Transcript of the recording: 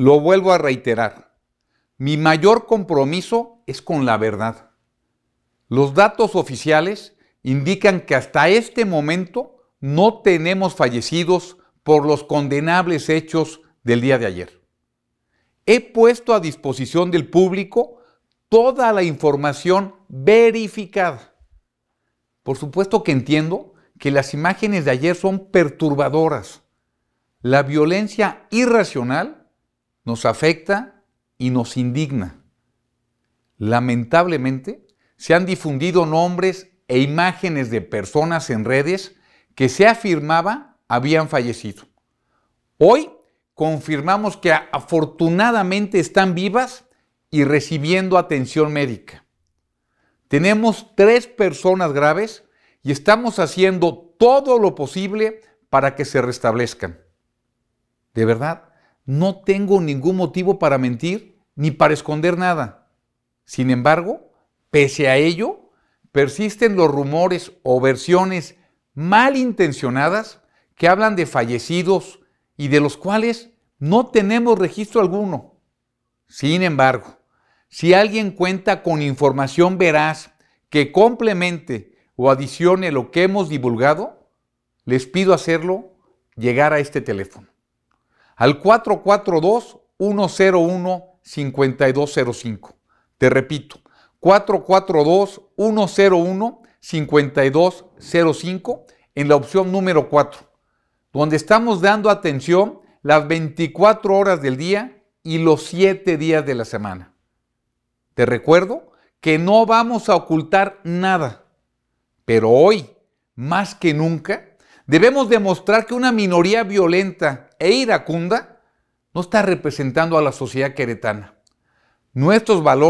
Lo vuelvo a reiterar. Mi mayor compromiso es con la verdad. Los datos oficiales indican que hasta este momento no tenemos fallecidos por los condenables hechos del día de ayer. He puesto a disposición del público toda la información verificada. Por supuesto que entiendo que las imágenes de ayer son perturbadoras. La violencia irracional nos afecta y nos indigna. Lamentablemente, se han difundido nombres e imágenes de personas en redes que se afirmaba habían fallecido. Hoy confirmamos que afortunadamente están vivas y recibiendo atención médica. Tenemos tres personas graves y estamos haciendo todo lo posible para que se restablezcan. De verdad, no tengo ningún motivo para mentir ni para esconder nada. Sin embargo, pese a ello, persisten los rumores o versiones malintencionadas que hablan de fallecidos y de los cuales no tenemos registro alguno. Sin embargo, si alguien cuenta con información veraz que complemente o adicione lo que hemos divulgado, les pido hacerlo llegar a este teléfono al 442-101-5205. Te repito, 442-101-5205 en la opción número 4, donde estamos dando atención las 24 horas del día y los 7 días de la semana. Te recuerdo que no vamos a ocultar nada, pero hoy, más que nunca, debemos demostrar que una minoría violenta e iracunda no está representando a la sociedad queretana. Nuestros valores